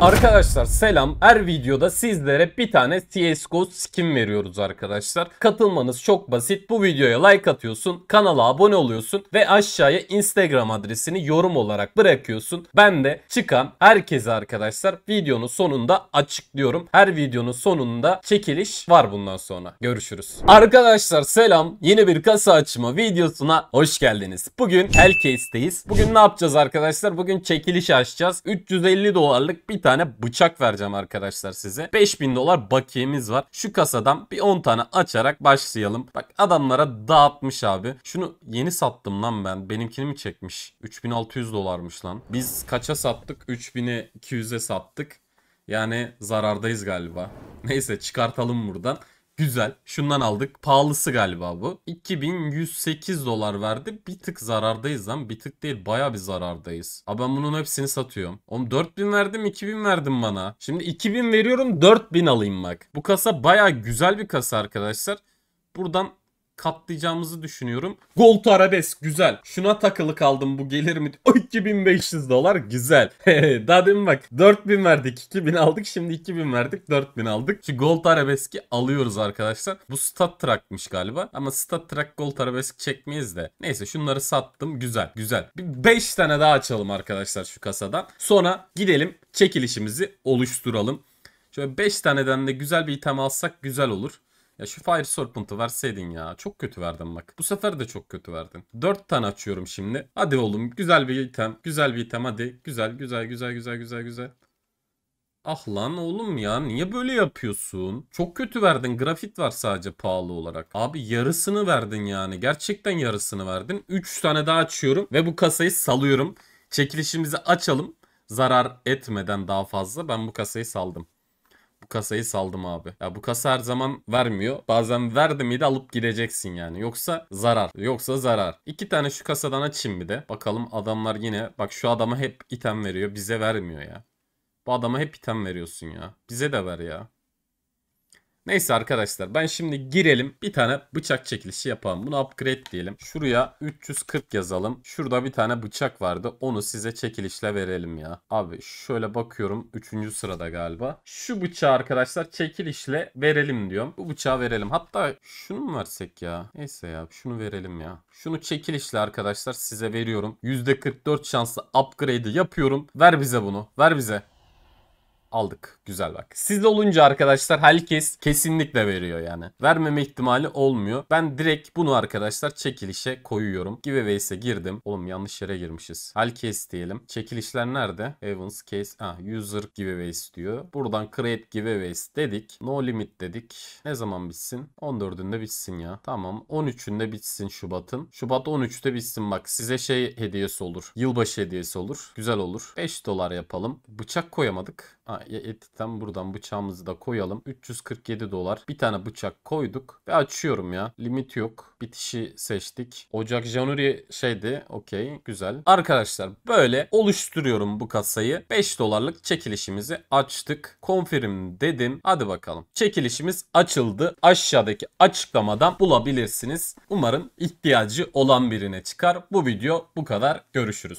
Arkadaşlar selam. Her videoda sizlere bir tane CSGO skin veriyoruz arkadaşlar. Katılmanız çok basit. Bu videoya like atıyorsun, kanala abone oluyorsun ve aşağıya Instagram adresini yorum olarak bırakıyorsun. Ben de çıkan herkese arkadaşlar videonun sonunda açıklıyorum. Her videonun sonunda çekiliş var bundan sonra. Görüşürüz. Arkadaşlar selam. Yeni bir kasa açma videosuna hoş geldiniz. Bugün Hellcase'deyiz. Bugün ne yapacağız arkadaşlar? Bugün çekiliş açacağız. 350 dolarlık bir tane bıçak vereceğim arkadaşlar size. 5000 dolar bakiyemiz var. Şu kasadan bir 10 tane açarak başlayalım. Bak adamlara dağıtmış abi. Şunu yeni sattım lan ben. Benimkini mi çekmiş? 3600 dolarmış lan. Biz kaça sattık? 3200'e sattık. Yani zarardayız galiba. Neyse çıkartalım buradan. Güzel. Şundan aldık. Pahalısı galiba bu. 2108 dolar verdi. Bir tık zarardayız lan. Bir tık değil baya bir zarardayız. Abi ben bunun hepsini satıyorum. Oğlum 4000 verdim 2000 verdim bana. Şimdi 2000 veriyorum 4000 alayım bak. Bu kasa baya güzel bir kasa arkadaşlar. Buradan katlayacağımızı düşünüyorum. Gold arabesk güzel. Şuna takılı kaldım bu gelir mi? 2500 dolar güzel. Daha demin bak 4000 verdik 2000 aldık şimdi 2000 verdik 4000 aldık. Şu gold arabeski alıyoruz arkadaşlar. Bu stat trackmış galiba ama stat track gold arabesk çekmeyiz de. Neyse şunları sattım güzel güzel. 5 tane daha açalım arkadaşlar şu kasadan. Sonra gidelim çekilişimizi oluşturalım. Şöyle 5 taneden de güzel bir item alsak güzel olur. Ya şu Fire Serpent'ı verseydin ya. Çok kötü verdin bak. Bu sefer de çok kötü verdin. 4 tane açıyorum şimdi. Hadi oğlum güzel bir item. Güzel bir item hadi. Güzel güzel güzel güzel güzel güzel. Ah lan oğlum ya niye böyle yapıyorsun? Çok kötü verdin. Grafit var sadece pahalı olarak. Abi yarısını verdin yani. Gerçekten yarısını verdin. 3 tane daha açıyorum ve bu kasayı salıyorum. Çekilişimizi açalım. Zarar etmeden daha fazla ben bu kasayı saldım bu kasayı saldım abi. Ya bu kasa her zaman vermiyor. Bazen verdi miydi alıp gideceksin yani. Yoksa zarar. Yoksa zarar. İki tane şu kasadan açayım bir de. Bakalım adamlar yine bak şu adama hep item veriyor. Bize vermiyor ya. Bu adama hep item veriyorsun ya. Bize de ver ya. Neyse arkadaşlar ben şimdi girelim bir tane bıçak çekilişi yapalım. Bunu upgrade diyelim. Şuraya 340 yazalım. Şurada bir tane bıçak vardı. Onu size çekilişle verelim ya. Abi şöyle bakıyorum 3. sırada galiba. Şu bıçağı arkadaşlar çekilişle verelim diyorum. Bu bıçağı verelim. Hatta şunu mu versek ya? Neyse ya şunu verelim ya. Şunu çekilişle arkadaşlar size veriyorum. %44 şanslı upgrade'i yapıyorum. Ver bize bunu. Ver bize aldık. Güzel bak. Sizde olunca arkadaşlar herkes kesinlikle veriyor yani. Vermeme ihtimali olmuyor. Ben direkt bunu arkadaşlar çekilişe koyuyorum. Giveaway'se girdim. Oğlum yanlış yere girmişiz. Herkes diyelim. Çekilişler nerede? Evans case. Ah user giveaways istiyor. Buradan create giveaways dedik. No limit dedik. Ne zaman bitsin? 14'ünde bitsin ya. Tamam. 13'ünde bitsin Şubat'ın. Şubat 13'te bitsin bak. Size şey hediyesi olur. Yılbaşı hediyesi olur. Güzel olur. 5 dolar yapalım. Bıçak koyamadık. Ha etten buradan bıçağımızı da koyalım. 347 dolar. Bir tane bıçak koyduk ve açıyorum ya. Limit yok. Bitişi seçtik. Ocak Januri şeydi. Okey. Güzel. Arkadaşlar böyle oluşturuyorum bu kasayı. 5 dolarlık çekilişimizi açtık. Confirm dedim. Hadi bakalım. Çekilişimiz açıldı. Aşağıdaki açıklamadan bulabilirsiniz. Umarım ihtiyacı olan birine çıkar. Bu video bu kadar. Görüşürüz.